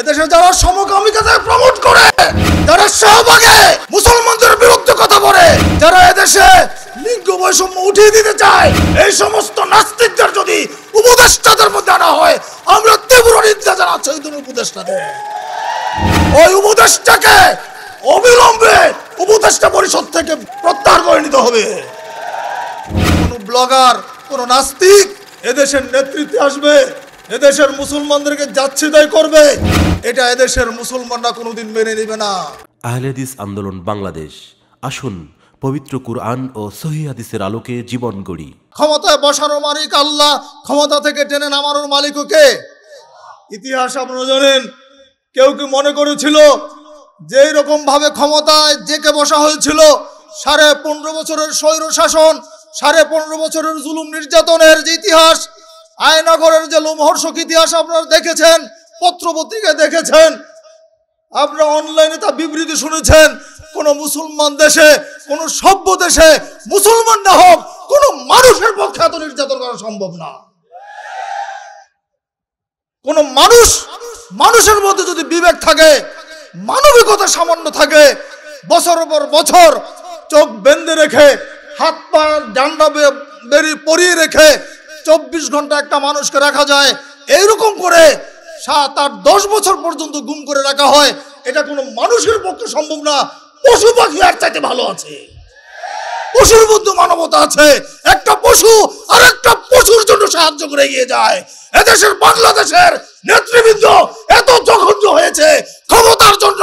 এদেশে যারা সমকামিতাকে প্রমোট করে যারা সহভাগে মুসলমানদের বিরুদ্ধে কথা বলে যারা এদেশে লিঙ্গ বৈষম্য উঠিয়ে দিতে চায় এই সমস্ত নাস্তিকদের যদি উপদেষ্টাদের মধ্যে আনা হয় আমরা তীব্র নির্দেশ জানাচ্ছি ওই দিন উপদেষ্টাদের ওই উপদেষ্টাকে অবিলম্বে উপদেষ্টা পরিষদ থেকে প্রত্যাহার করে নিতে হবে কোনো ব্লগার কোনো নাস্তিক এদেশের নেতৃত্বে আসবে এদেশের মুসলমানদেরকে যাচ্ছে তাই করবে এটা এদেশের মুসলমানরা কোনোদিন মেনে নেবে না আহলেদিস আন্দোলন বাংলাদেশ আসুন পবিত্র কুরআন ও সহি হাদিসের আলোকে জীবন গড়ি ক্ষমতায় বসানোর মালিক আল্লাহ ক্ষমতা থেকে টেনে নামানোর মালিক ওকে ইতিহাস আপনারা জানেন কেউ কি মনে করেছিল যেই রকম ভাবে ক্ষমতায় জেকে বসা হয়েছিল সাড়ে পনেরো বছরের স্বৈর শাসন সাড়ে পনেরো বছরের জুলুম নির্যাতনের যে ইতিহাস আয়নাগরের যে লোমহর্ষক ইতিহাস আপনারা দেখেছেন পত্রপত্রিকা দেখেছেন আপনারা অনলাইনে তা বিবৃতি শুনেছেন কোনো মুসলমান দেশে কোনো সভ্য দেশে মুসলমান না হোক কোনো মানুষের পক্ষে এত নির্যাতন করা সম্ভব না কোনো মানুষ মানুষের মধ্যে যদি বিবেক থাকে মানবিকতা সামান্য থাকে বছর পর বছর চোখ বেঁধে রেখে হাত পা ডান্ডা বেরিয়ে পরিয়ে রেখে চব্বিশ ঘন্টা একটা মানুষকে রাখা যায় এইরকম করে সাত আট দশ বছর পর্যন্ত গুম করে রাখা হয় এটা কোনো মানুষের পক্ষে সম্ভব না পশু পাখি আর চাইতে ভালো আছে পশুর মধ্যে মানবতা আছে একটা পশু আর একটা পশুর জন্য সাহায্য করে গিয়ে যায় এদেশের বাংলাদেশের নেতৃবৃন্দ এত জঘন্য হয়েছে ক্ষমতার জন্য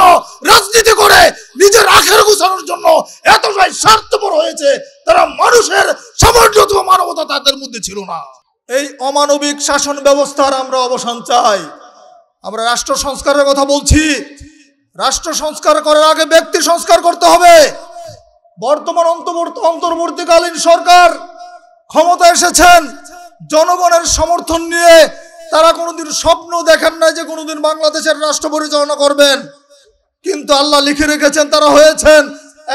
রাজনীতি করে নিজের আখের গুছানোর জন্য এতটাই স্বার্থপর হয়েছে তারা মানুষের সামান্যতম তাদের মধ্যে ছিল না এই অমানবিক শাসন ব্যবস্থার আমরা অবসান চাই আমরা রাষ্ট্র সংস্কারের কথা বলছি রাষ্ট্র সংস্কার করার আগে ব্যক্তি সংস্কার করতে হবে বর্তমান অন্তর্বর্তী অন্তর্বর্তীকালীন সরকার ক্ষমতা এসেছেন জনগণের সমর্থন নিয়ে তারা কোনোদিন স্বপ্ন দেখেন না যে কোনোদিন বাংলাদেশের রাষ্ট্র পরিচালনা করবেন কিন্তু আল্লাহ লিখে রেখেছেন তারা হয়েছেন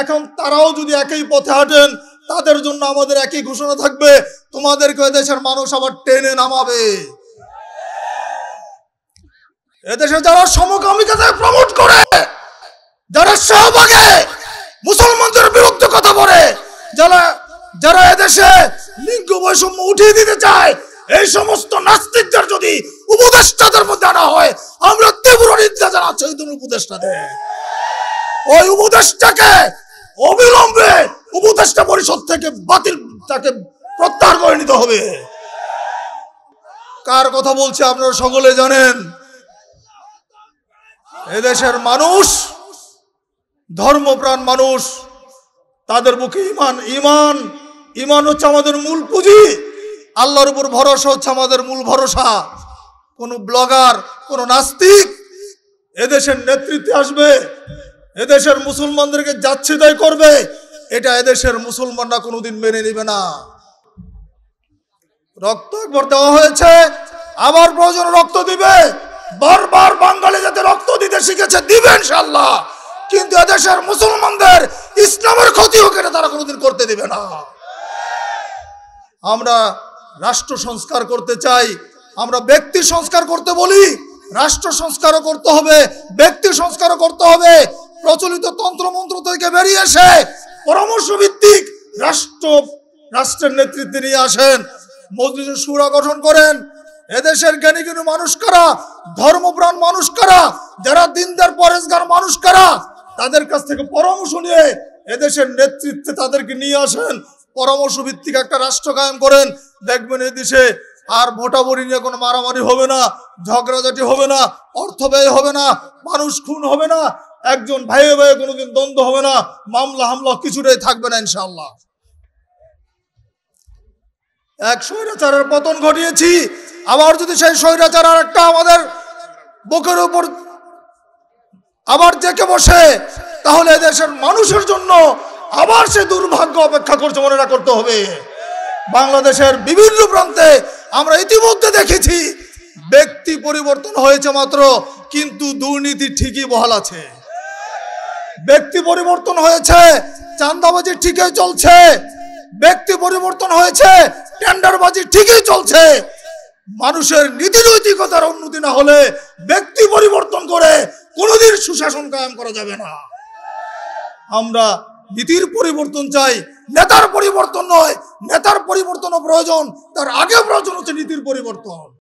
এখন তারাও যদি একই পথে হাঁটেন তাদের জন্য আমাদের একই ঘোষণা থাকবে তোমাদেরকে দেশের মানুষ আবার টেনে নামাবে এদেশে যারা সমকামিতাকে প্রমোট করে যারা সহভাগে মুসলমানদের বিরুদ্ধে কথা বলে যারা যারা এদেশে লিঙ্গ বৈষম্য উঠিয়ে দিতে চায় এই সমস্ত নাস্তিকদের যদি উপদেষ্টাদের মধ্যে আনা হয় আমরা তীব্র নির্দেশ জানাচ্ছি ওই উপদেষ্টাদের ওই উপদেষ্টাকে অবিলম্বে উপদেষ্টা পরিষদ থেকে বাতিল তাকে প্রত্যাহার করে নিতে হবে কার কথা বলছে আপনারা সকলে জানেন এদেশের মানুষ ধর্মপ্রাণ মানুষ তাদের মুখে ইমান ইমান ইমান হচ্ছে আমাদের মূল পুঁজি আল্লাহর উপর ভরসা হচ্ছে আমাদের মূল ভরসা কোনো ব্লগার কোনো নাস্তিক এদেশের নেতৃত্বে আসবে এদেশের মুসলমানদেরকে যাচ্ছিদাই করবে এটা এদেশের মুসলমানরা কোনোদিন মেনে নিবে না রক্ত একবার দেওয়া হয়েছে আবার প্রয়োজন রক্ত দিবে বারবার বাঙালি যাতে রক্ত দিতে শিখেছে দিবে ইনশাল্লাহ কিন্তু এদেশের মুসলমানদের ইসলামের ক্ষতি হোক এটা তারা কোনোদিন করতে দিবে না আমরা রাষ্ট্র সংস্কার করতে চাই আমরা ব্যক্তি সংস্কার করতে বলি রাষ্ট্র সংস্কারও করতে হবে ব্যক্তি সংস্কারও করতে হবে প্রচলিত তন্ত্রমন্ত্র থেকে বেরিয়ে এসে পরামর্শ ভিত্তিক রাষ্ট্র রাষ্ট্রের নেতৃত্বে নিয়ে আসেন মজলিস সুরা গঠন করেন এদেশের জ্ঞানী জ্ঞানী মানুষ কারা ধর্মপ্রাণ মানুষ কারা যারা দিনদার পরেজগার মানুষ কারা তাদের কাছ থেকে পরামর্শ নিয়ে এদেশের নেতৃত্বে তাদেরকে নিয়ে আসেন পরামর্শ ভিত্তিক একটা রাষ্ট্র কায়েম করেন দেখবেন এদেশে আর ভোটাভুটি নিয়ে কোনো মারামারি হবে না ঝগড়াঝাটি হবে না অর্থ ব্যয় হবে না মানুষ খুন হবে না একজন ভাইয়ে ভাইয়ে কোনোদিন দ্বন্দ্ব হবে না মামলা হামলা কিছুটাই থাকবে না ইনশাল্লাহ এক স্বৈরাচারের পতন ঘটিয়েছি আবার যদি সেই স্বৈরাচার আর একটা আমাদের বুকের উপর আবার জেকে বসে তাহলে দেশের মানুষের জন্য আবার সে দুর্ভাগ্য অপেক্ষা করছে মনে করতে হবে বাংলাদেশের বিভিন্ন প্রান্তে আমরা ইতিমধ্যে দেখেছি ব্যক্তি পরিবর্তন হয়েছে মাত্র কিন্তু দুর্নীতি ঠিকই বহাল আছে ব্যক্তি পরিবর্তন হয়েছে চান্দাবাজি ঠিকই চলছে ব্যক্তি পরিবর্তন হয়েছে টেন্ডারবাজি ঠিকই চলছে মানুষের নীতি নৈতিকতার উন্নতি না হলে ব্যক্তি পরিবর্তন করে কোনোদিন সুশাসন কায়েম করা যাবে না আমরা নীতির পরিবর্তন চাই নেতার পরিবর্তন নয় নেতার পরিবর্তনও প্রয়োজন তার আগে প্রয়োজন হচ্ছে নীতির পরিবর্তন